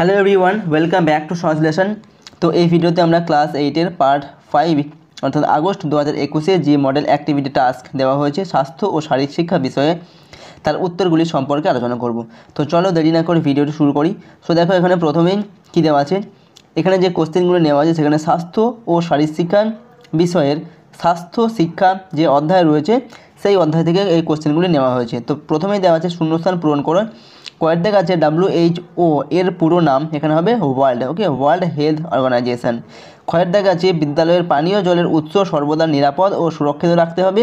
hello everyone welcome back to Sahaj তো এই ভিডিওতে আমরা ক্লাস এইটের পার্ট ফাইভ অর্থাৎ আগস্ট দু হাজার একুশে যে মডেল অ্যাক্টিভিটি টাস্ক দেওয়া হয়েছে স্বাস্থ্য ও শারীরিক শিক্ষা বিষয়ে তার উত্তরগুলি সম্পর্কে আলোচনা করব তো চলো দেরি না করে ভিডিওটি শুরু করি সো দেখো এখানে প্রথমেই কী দেওয়া আছে এখানে যে কোশ্চেনগুলো নেওয়া আছে সেখানে স্বাস্থ্য ও শারীরিক শিক্ষা বিষয়ের স্বাস্থ্য শিক্ষা যে অধ্যায় রয়েছে সেই অধ্যায় থেকে এই কোশ্চেনগুলি নেওয়া হয়েছে তো প্রথমেই দেওয়া আছে শূন্যস্থান পূরণ করার কয়েক দেখা আছে ডাব্লিউএইচও এর পুরো নাম এখানে হবে world okay world health organisation ক্ষয়ের দেখা আছে বিদ্যালয়ের পানীয় জলের উৎস সর্বদা নিরাপদ ও সুরক্ষিত রাখতে হবে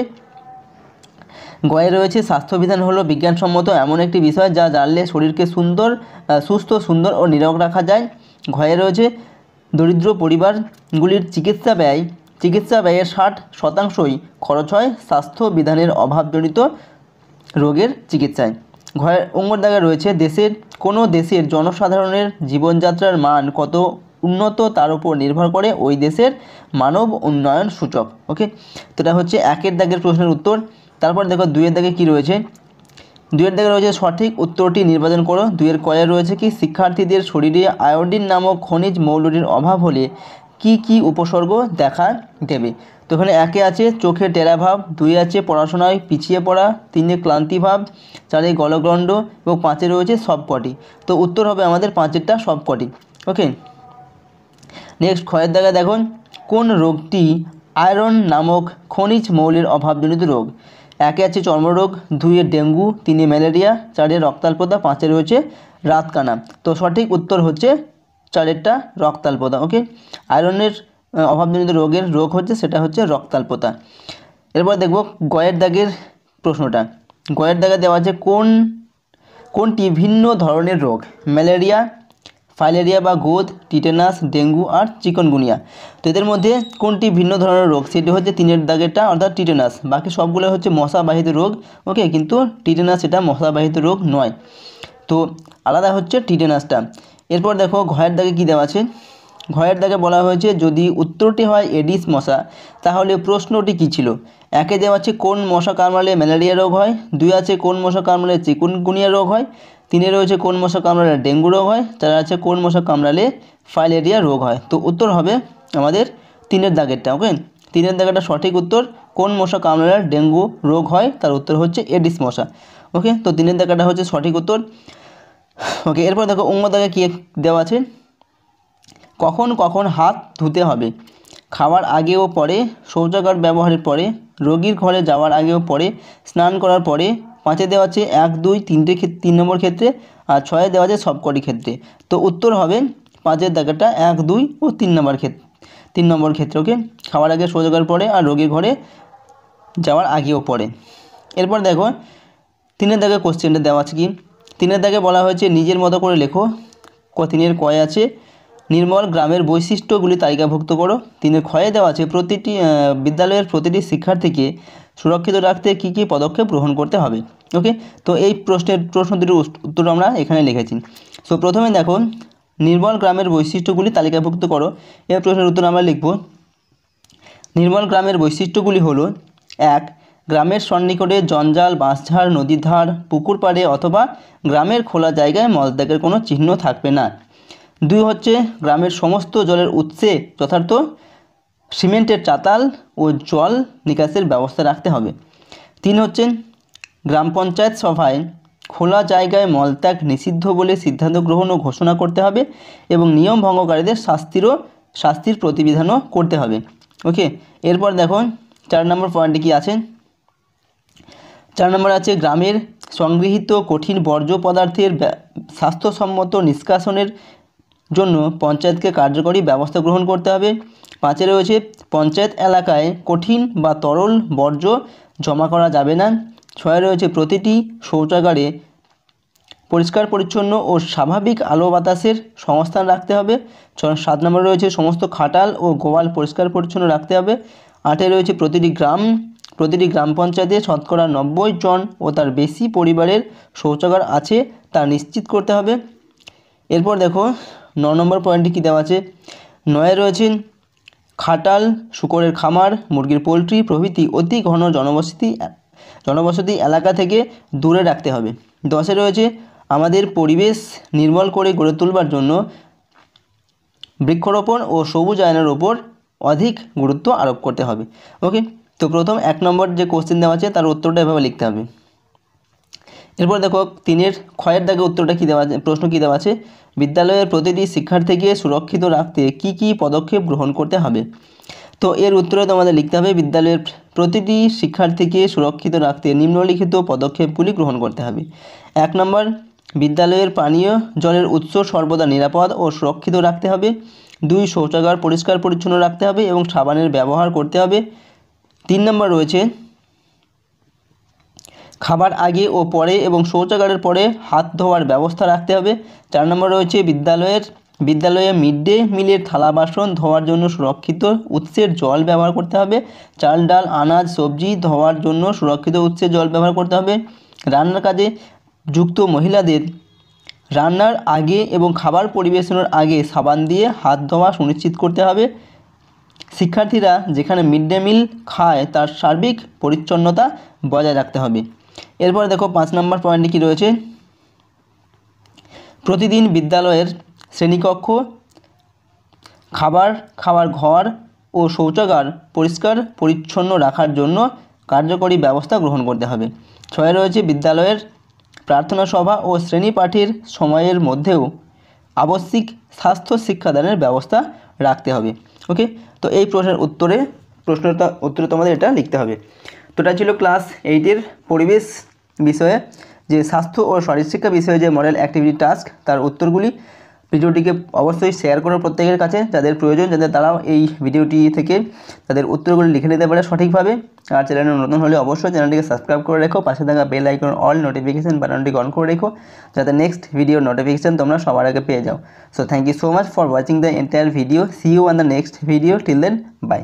গয়ে রয়েছে স্বাস্থ্যবিধান হলো বিজ্ঞানসম্মত এমন একটি বিষয় যা জানলে শরীরকে সুন্দর সুস্থ সুন্দর ও নিরোগ রাখা যায় ঘয়ে রয়েছে দরিদ্র পরিবারগুলির চিকিৎসা ব্যয় চিকিৎসা ব্যয়ের ষাট শতাংশই খরচ হয় স্বাস্থ্যবিধানের অভাবজনিত রোগের চিকিৎসায় ঘরের অঙ্গর দাগে রয়েছে দেশের কোনো দেশের জনসাধারণের জীবনযাত্রার মান কত উন্নত তার উপর নির্ভর করে ওই দেশের মানব উন্নয়ন সূচক ওকে তো এটা হচ্ছে একের দাগের প্রশ্নের উত্তর তারপর দেখো দুইয়ের দাগে কি রয়েছে দুইয়ের দাগে রয়েছে সঠিক উত্তরটি নির্বাচন করো দুইয়ের কয়ে রয়েছে কি শিক্ষার্থীদের শরীরে আয়োডিন নামক খনিজ মৌলটির অভাব হলে কি কি উপসর্গ দেখা দেবে তো এখানে একে আছে চোখে টেরা ভাব দুই আছে পড়াশোনায় পিছিয়ে পড়া তিনে ক্লান্তিভাব চারে গলগণ্ড এবং পাঁচে রয়েছে সবকটি তো উত্তর হবে আমাদের পাঁচেরটা সবকটি ওকে নেক্সট ক্ষয়ের দাগে দেখুন কোন রোগটি আয়রন নামক খনিজ মৌলের অভাবজনিত রোগ একে আছে চর্মরোগ দুইয়ে ডেঙ্গু তিনে ম্যালেরিয়া চারে রক্তাল্পতা পাঁচে রয়েছে রাতকানা তো সঠিক উত্তর হচ্ছে চারেরটা রক্তাল্পতা ওকে আয়রনের অভাবজনিত রোগের রোগ হচ্ছে সেটা হচ্ছে রক্তাল্পতা এরপর দেখব গয়ের দাগের প্রশ্নটা গয়ের দাগে দেওয়া আছে কোন কোনটি ভিন্ন ধরনের রোগ ম্যালেরিয়া ফাইলেরিয়া বা গোদ টিটেনাস ডেঙ্গু আর চিকনগুনিয়া তো এদের মধ্যে কোনটি ভিন্ন ধরনের রোগ সেটি হচ্ছে তিনের দাগেরটা অর্থাৎ টিটেনাস বাকি সবগুলো হচ্ছে মশাবাহিত রোগ ওকে কিন্তু টিটেনাস এটা মশাবাহিত রোগ নয় তো আলাদা হচ্ছে টিটেনাসটা এরপর দেখো ঘয়ের দাগে কী দেওয়া আছে ঘয়ের দাগে বলা হয়েছে যদি উত্তরটি হয় এডিস মশা তাহলে প্রশ্নটি কী ছিল একে দেওয়া আছে কোন মশা কামড়ালে ম্যালেরিয়া রোগ হয় দুই আছে কোন মশা কামড়ালে চিকুনগুনিয়া রোগ হয় তিনে রয়েছে কোন মশা কামড়ালে ডেঙ্গু রোগ হয় চার আছে কোন মশা কামড়ালে ফাইলেরিয়া রোগ হয় তো উত্তর হবে আমাদের তিনের দাগেরটা ওকে তিনের দাগেরটা সঠিক উত্তর কোন মশা কামড়ালে ডেঙ্গু রোগ হয় তার উত্তর হচ্ছে এডিস মশা ওকে তো তিনের দাগেরটা হচ্ছে সঠিক উত্তর ওকে এরপর দেখো উম্মদাকে কী দেওয়া আছে কখন কখন হাত ধুতে হবে খাওয়ার আগে ও পরে শৌচাগার ব্যবহারের পরে রোগীর ঘরে যাওয়ার আগে ও পরে স্নান করার পরে পাঁচে দেওয়া আছে এক দুই তিনটে তিন নম্বর ক্ষেত্রে আর ছয়ে দেওয়া আছে সবকটি ক্ষেত্রে তো উত্তর হবে পাঁচের দাগাটা এক দুই ও তিন নম্বর ক্ষেত্রে তিন নম্বর ক্ষেত্রে ওকে খাওয়ার আগে শৌচাগার পরে আর রোগীর ঘরে যাওয়ার আগেও পরে এরপর দেখো তিনের দাগে কোশ্চেনটা দেওয়া আছে কি তিনের দাগে বলা হয়েছে নিজের মতো করে লেখো ক তিনের কয় আছে নির্মল গ্রামের বৈশিষ্ট্যগুলি তালিকাভুক্ত করো তিনের ক্ষয়ে দেওয়া আছে প্রতিটি বিদ্যালয়ের প্রতিটি শিক্ষার্থীকে সুরক্ষিত রাখতে কী কী পদক্ষেপ গ্রহণ করতে হবে ওকে তো এই প্রশ্নের প্রশ্ন দুটির উত্তর আমরা এখানে লিখেছি সো প্রথমে দেখো নির্মল গ্রামের বৈশিষ্ট্যগুলি তালিকাভুক্ত করো এই প্রশ্নের উত্তর আমরা লিখব নির্মল গ্রামের বৈশিষ্ট্যগুলি হলো এক গ্রামের সন্নিকটে জঞ্জাল বাঁশঝাড় নদীর ধার পুকুর পাড়ে অথবা গ্রামের খোলা জায়গায় মলত্যাগের কোনো চিহ্ন থাকবে না দুই হচ্ছে গ্রামের সমস্ত জলের উৎসে যথার্থ সিমেন্টের চাতাল ও জল নিকাশের ব্যবস্থা রাখতে হবে তিন হচ্ছে গ্রাম পঞ্চায়েত সভায় খোলা জায়গায় মলত্যাগ নিষিদ্ধ বলে সিদ্ধান্ত গ্রহণ ও ঘোষণা করতে হবে এবং নিয়ম ভঙ্গকারীদের শাস্তিরও শাস্তির প্রতিবিধানও করতে হবে ওকে এরপর দেখো চার নম্বর পয়েন্টে কি আছেন চার নম্বর আছে গ্রামের সংগৃহীত কঠিন বর্জ্য পদার্থের স্বাস্থ্যসম্মত নিষ্কাশনের জন্য পঞ্চায়েতকে কার্যকরী ব্যবস্থা গ্রহণ করতে হবে পাঁচে রয়েছে পঞ্চায়েত এলাকায় কঠিন বা তরল বর্জ্য জমা করা যাবে না ছয় রয়েছে প্রতিটি শৌচাগারে পরিষ্কার পরিচ্ছন্ন ও স্বাভাবিক আলো বাতাসের সংস্থান রাখতে হবে ছ সাত নম্বরে রয়েছে সমস্ত খাটাল ও গোয়াল পরিষ্কার পরিচ্ছন্ন রাখতে হবে আটে রয়েছে প্রতিটি গ্রাম প্রতিটি গ্রাম পঞ্চায়েতে শতকরা নব্বই জন ও তার বেশি পরিবারের শৌচাগার আছে তা নিশ্চিত করতে হবে এরপর দেখো ন নম্বর পয়েন্টে কী দেওয়া আছে নয়ে রয়েছেন খাটাল শুকরের খামার মুরগির পোলট্রি প্রভৃতি অতি ঘন জনবসতি জনবসতি এলাকা থেকে দূরে রাখতে হবে দশে রয়েছে আমাদের পরিবেশ নির্মল করে গড়ে তুলবার জন্য বৃক্ষরোপণ ও সবুজ আয়নার ওপর অধিক গুরুত্ব আরোপ করতে হবে ওকে তো প্রথম এক নম্বর যে কোশ্চেন দেওয়া আছে তার উত্তরটা এভাবে লিখতে হবে এরপর দেখো তিনের ক্ষয়ের দাগে উত্তরটা কী দেওয়া আছে প্রশ্ন কী দেওয়া আছে বিদ্যালয়ের প্রতিটি শিক্ষার্থীকে সুরক্ষিত রাখতে কি কি পদক্ষেপ গ্রহণ করতে হবে তো এর উত্তরে তোমাদের লিখতে হবে বিদ্যালয়ের প্রতিটি শিক্ষার্থীকে সুরক্ষিত রাখতে নিম্নলিখিত পদক্ষেপগুলি গ্রহণ করতে হবে এক নম্বর বিদ্যালয়ের পানীয় জলের উৎস সর্বদা নিরাপদ ও সুরক্ষিত রাখতে হবে দুই শৌচাগার পরিষ্কার পরিচ্ছন্ন রাখতে হবে এবং সাবানের ব্যবহার করতে হবে তিন নম্বর রয়েছে খাবার আগে ও পরে এবং শৌচাগারের পরে হাত ধোয়ার ব্যবস্থা রাখতে হবে চার নম্বর রয়েছে বিদ্যালয়ের বিদ্যালয়ে মিড ডে মিলের থালা বাসন ধোয়ার জন্য সুরক্ষিত উৎসের জল ব্যবহার করতে হবে চাল ডাল আনাজ সবজি ধোয়ার জন্য সুরক্ষিত উৎসের জল ব্যবহার করতে হবে রান্নার কাজে যুক্ত মহিলাদের রান্নার আগে এবং খাবার পরিবেশনের আগে সাবান দিয়ে হাত ধোয়া সুনিশ্চিত করতে হবে শিক্ষার্থীরা যেখানে মিড ডে মিল খায় তার সার্বিক পরিচ্ছন্নতা বজায় রাখতে হবে এরপর দেখো পাঁচ নম্বর পয়েন্টে কী রয়েছে প্রতিদিন বিদ্যালয়ের শ্রেণীকক্ষ খাবার খাওয়ার ঘর ও শৌচাগার পরিষ্কার পরিচ্ছন্ন রাখার জন্য কার্যকরী ব্যবস্থা গ্রহণ করতে হবে ছয় রয়েছে বিদ্যালয়ের প্রার্থনা সভা ও শ্রেণী পাঠের সময়ের মধ্যেও আবশ্যিক স্বাস্থ্য শিক্ষাদানের ব্যবস্থা রাখতে হবে ওকে তো এই প্রশ্নের উত্তরে প্রশ্নটা উত্তরে তোমাদের এটা লিখতে হবে তো এটা ছিল ক্লাস এইটের পরিবেশ বিষয়ে যে স্বাস্থ্য ও শরীরশিক্ষা বিষয়ে যে মডেল অ্যাক্টিভিটি টাস্ক তার উত্তরগুলি ভিডিওটিকে অবশ্যই শেয়ার করো প্রত্যেকের কাছে যাদের প্রয়োজন যাদের তারাও এই ভিডিওটি থেকে তাদের উত্তরগুলি লিখে নিতে পারে সঠিকভাবে আর চ্যানেলে নতুন হলে অবশ্যই চ্যানেলটিকে সাবস্ক্রাইব করে রেখো পাশে থাকা বেল আইকন অল নোটিফিকেশান বাটনটিকে অন করে রেখো যাতে নেক্সট ভিডিও নোটিফিকেশান তোমরা সবার আগে পেয়ে যাও so thank you so much for watching the entire video see you on the next video till then by